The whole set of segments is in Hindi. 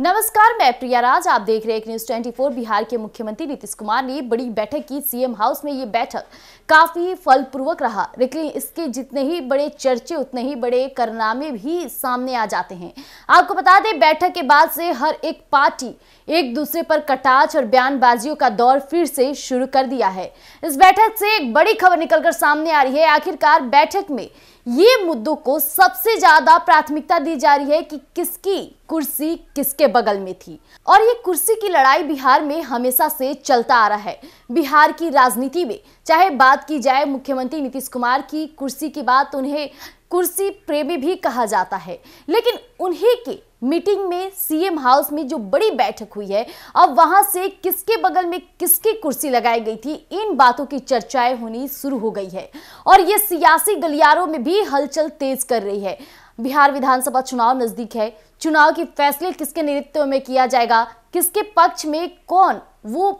नमस्कार मैं प्रिया राज आप देख रहे हैं न्यूज 24 बिहार के मुख्यमंत्री नीतीश कुमार ने बड़ी बैठक की सीएम हाउस में ये बैठक काफी फलपूर्वक रहा लेकिन इसके जितने ही बड़े चर्चे उतने ही बड़े करनामे भी सामने आ जाते हैं आपको बता दें बैठक के बाद से हर एक पार्टी एक दूसरे पर कटाच और बयानबाजियों का दौर फिर से शुरू कर दिया है इस बैठक से एक बड़ी खबर निकलकर सामने आ रही है आखिरकार बैठक में ये मुद्दों को सबसे ज्यादा प्राथमिकता दी जा रही है कि किसकी कुर्सी किसके बगल में थी और ये कुर्सी की लड़ाई बिहार में हमेशा से चलता आ रहा है बिहार की राजनीति में चाहे बात की जाए मुख्यमंत्री नीतीश कुमार की कुर्सी की बात तो उन्हें कुर्सी प्रेमी भी कहा जाता है लेकिन उन्हीं के मीटिंग में सीएम हाउस में जो बड़ी बैठक हुई है अब वहां से किसके बगल में किसकी कुर्सी लगाई गई थी इन बातों की चर्चाएं होनी शुरू हो गई है और ये सियासी गलियारों में भी हलचल तेज कर रही है बिहार विधानसभा चुनाव नजदीक है चुनाव के फैसले किसके नेतृत्व में किया जाएगा किसके पक्ष में कौन वो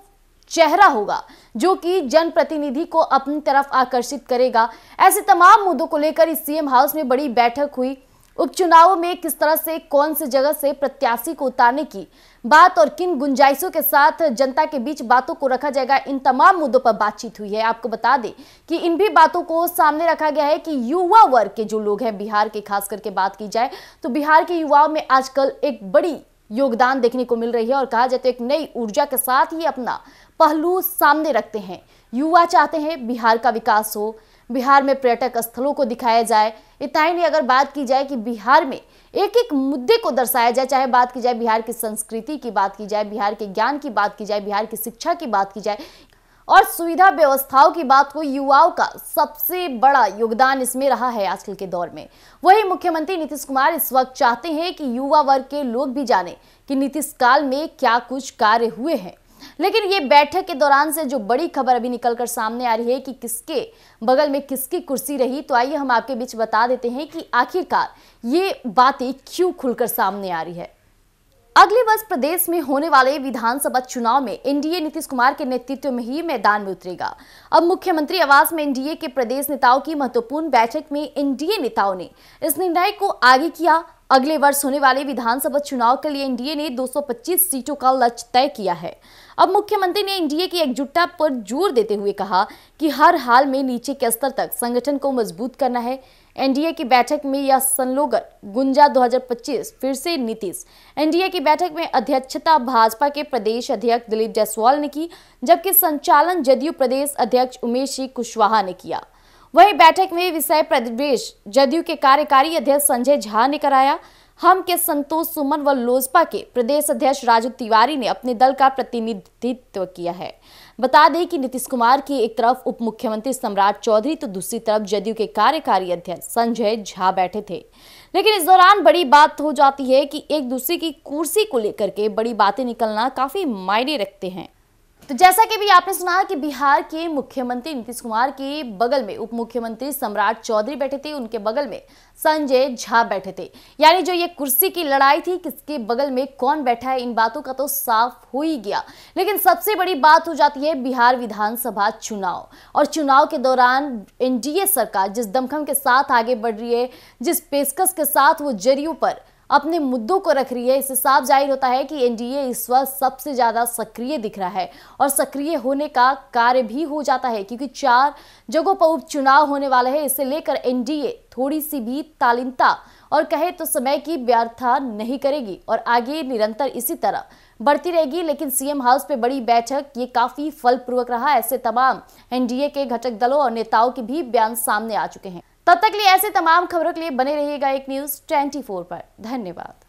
चेहरा होगा जो कि जनप्रतिनिधि को अपनी तरफ आकर्षित करेगा ऐसे तमाम मुद्दों को लेकर इस सीएम हाउस में बड़ी बैठक हुई उपचुनाव में किस तरह से कौन से जगह से प्रत्याशी को उतारने की बात और किन गुंजाइशों के साथ जनता के बीच बातों को रखा जाएगा इन तमाम मुद्दों पर बातचीत हुई है आपको बता दें कि इन भी बातों को सामने रखा गया है कि युवा वर्ग के जो लोग हैं बिहार के खास करके बात की जाए तो बिहार के युवाओं में आजकल एक बड़ी योगदान देखने को मिल रही है और कहा जाए तो एक नई ऊर्जा के साथ ही अपना पहलू सामने रखते हैं युवा चाहते हैं बिहार का विकास हो बिहार में पर्यटक स्थलों को दिखाया जाए इतना ही नहीं अगर बात की जाए कि बिहार में एक एक मुद्दे को दर्शाया जाए चाहे बात की जाए बिहार की संस्कृति की बात की जाए बिहार के ज्ञान की बात की जाए बिहार की शिक्षा की बात की जाए और सुविधा व्यवस्थाओं की बात हो युवाओं का सबसे बड़ा योगदान इसमें रहा है आजकल के दौर में वही मुख्यमंत्री नीतीश कुमार इस वक्त चाहते हैं कि युवा वर्ग के लोग भी जाने कि नीतीश काल में क्या कुछ कार्य हुए हैं लेकिन ये बैठक के दौरान से जो बड़ी खबर अभी निकलकर सामने आ रही है कि किसके बगल में किसकी कुर्सी रही तो आइए हम आपके बीच बता देते हैं कि आखिरकार ये बातें क्यों खुलकर सामने आ रही है अगले वर्ष प्रदेश में होने वाले विधानसभा चुनाव में एनडीए नीतीश कुमार के नेतृत्व में ही मैदान में उतरेगा अब मुख्यमंत्री आवास में एनडीए के प्रदेश नेताओं की महत्वपूर्ण बैठक में एनडीए नेताओं ने इस निर्णय को आगे किया अगले वर्ष होने वाले विधानसभा चुनाव के लिए एनडीए ने 225 सीटों का लक्ष्य तय किया है अब मुख्यमंत्री ने एनडीए की एकजुटता पर जोर देते हुए कहा कि हर हाल में नीचे के स्तर तक संगठन को मजबूत करना है एनडीए की बैठक में यह संलोगन गुंजा 2025 फिर से नीतीश एनडीए की बैठक में अध्यक्षता भाजपा के प्रदेश अध्यक्ष दिलीप जायसवाल ने की जबकि संचालन जदयू प्रदेश अध्यक्ष उमेश सिंह कुशवाहा ने किया वहीं बैठक में विषय प्रदेश जदयू के कार्यकारी अध्यक्ष संजय झा ने कराया हम के संतोष सुमन व लोजपा के प्रदेश अध्यक्ष राजू तिवारी ने अपने दल का प्रतिनिधित्व किया है बता दें कि नीतीश कुमार की एक तरफ उप मुख्यमंत्री सम्राट चौधरी तो दूसरी तरफ जदयू के कार्यकारी अध्यक्ष संजय झा बैठे थे लेकिन इस दौरान बड़ी बात हो जाती है कि एक दूसरे की कुर्सी को लेकर के बड़ी बातें निकलना काफी मायने रखते हैं तो जैसा कि भी आपने सुना कि बिहार के मुख्यमंत्री नीतीश कुमार के बगल में उप मुख्यमंत्री सम्राट चौधरी बैठे थे उनके बगल में संजय झा बैठे थे यानी जो ये कुर्सी की लड़ाई थी किसके बगल में कौन बैठा है इन बातों का तो साफ हो ही गया लेकिन सबसे बड़ी बात हो जाती है बिहार विधानसभा चुनाव और चुनाव के दौरान एनडीए सरकार जिस दमखम के साथ आगे बढ़ रही है जिस पेशकश के साथ वो जरियो पर अपने मुद्दों को रख रही है इससे साफ जाहिर होता है कि एनडीए इस वक्त सबसे ज़्यादा सक्रिय दिख रहा है और सक्रिय होने का कार्य भी हो जाता है क्योंकि चार जगहों पर उपचुनाव होने वाले हैं इसे लेकर एनडीए थोड़ी सी भी तालीनता और कहे तो समय की व्यर्था नहीं करेगी और आगे निरंतर इसी तरह बढ़ती रहेगी लेकिन सीएम हाउस पे बड़ी बैठक ये काफी फलपूर्वक रहा ऐसे तमाम एनडीए के घटक दलों और नेताओं के भी बयान सामने आ चुके हैं तब तक लिए ऐसे तमाम खबरों के लिए बने रहिएगा एक न्यूज ट्वेंटी पर धन्यवाद